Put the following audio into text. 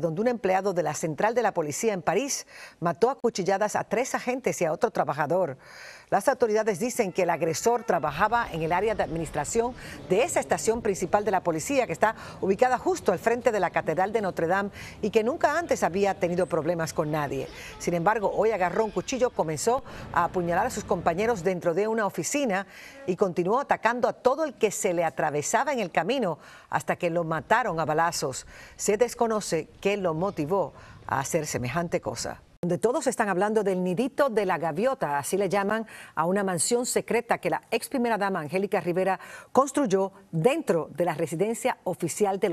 donde un empleado de la central de la policía en París mató a cuchilladas a tres agentes y a otro trabajador. Las autoridades dicen que el agresor trabajaba en el área de administración de esa estación principal de la policía que está ubicada justo al frente de la Catedral de Notre Dame y que nunca antes había tenido problemas con nadie. Sin embargo, hoy agarró un cuchillo, comenzó a apuñalar a sus compañeros dentro de una oficina y continuó atacando a todo el que se le atravesaba en el camino hasta que lo mataron a balazos. Se desconoce que lo motivó a hacer semejante cosa donde todos están hablando del nidito de la gaviota, así le llaman a una mansión secreta que la ex primera dama Angélica Rivera construyó dentro de la residencia oficial de los...